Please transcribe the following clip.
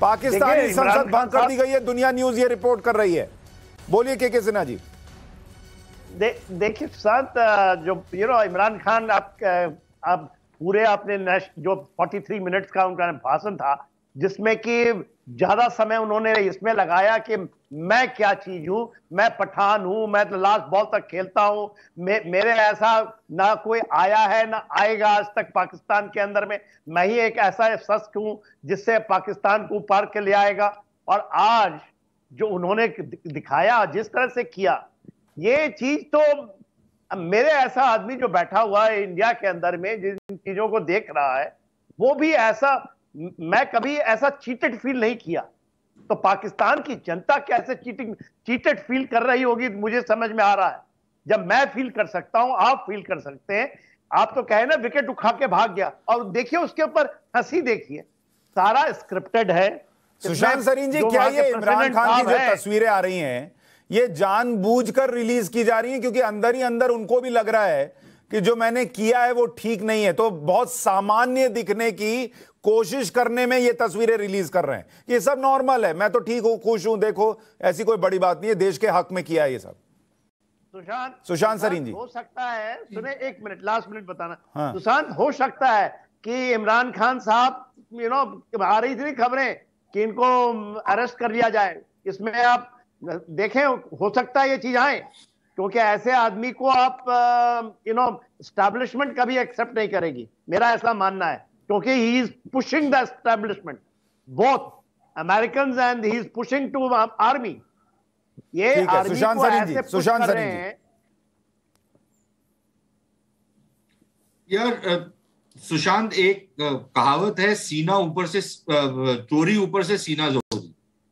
पाकिस्तानी संसद भंग कर दी गई है दुनिया न्यूज ये रिपोर्ट कर रही है बोलिए के के सिन्हा जी देखिए साथ जो यू नो इमरान खान आप आप पूरे आपने जो 43 मिनट्स का उनका भाषण था जिसमें कि ज्यादा समय उन्होंने इसमें लगाया कि मैं क्या चीज हूं मैं पठान हूं मैं तो लास्ट बॉल तक खेलता हूं मे, मेरे ऐसा ना कोई आया है ना आएगा आज तक पाकिस्तान के अंदर में मैं ही एक ऐसा शख्स हूं जिससे पाकिस्तान को पार के ले आएगा और आज जो उन्होंने दिखाया जिस तरह से किया ये चीज तो मेरे ऐसा आदमी जो बैठा हुआ है इंडिया के अंदर में जिन चीजों को देख रहा है वो भी ऐसा मैं कभी ऐसा चीटेड फील नहीं किया तो पाकिस्तान की जनता कैसे चीटिंग चीटेड फील कर रही होगी मुझे समझ में आ रहा है जब मैं फील कर सकता हूं आप फील कर सकते हैं आप तो कहे ना विकेट उठा के भाग गया और देखिए उसके ऊपर हंसी देखिए सारा स्क्रिप्टेड है सुशांत सरीन जी क्या ये इमरान खान की जो तस्वीरें आ रही हैं ये जानबूझकर रिलीज की जा रही है क्योंकि अंदर ही अंदर उनको भी लग रहा है कि जो मैंने किया है वो ठीक नहीं है तो बहुत सामान्य दिखने की कोशिश करने में ये तस्वीरें रिलीज कर रहे हैं ये सब नॉर्मल है मैं तो ठीक हूं खुश हूं देखो ऐसी कोई बड़ी बात नहीं है देश के हक में किया है ये सब सुशांत सुशांत सरीन जी हो सकता है सुने एक मिनट लास्ट मिनट बताना हाँ। सुशांत हो सकता है कि इमरान खान साहब यू नो आ रही थी खबरें कि इनको अरेस्ट कर लिया जाए इसमें आप देखें हो सकता है ये चीज आए क्योंकि ऐसे आदमी को आप यू नो स्टैब्लिशमेंट कभी एक्सेप्ट नहीं करेगी मेरा ऐसा मानना है क्योंकि he is pushing the establishment both American and he is pushing to army ये आर्मी सुशांत सर सुशांत हैं यार सुशांत एक कहावत है सीना ऊपर से चोरी ऊपर से सीना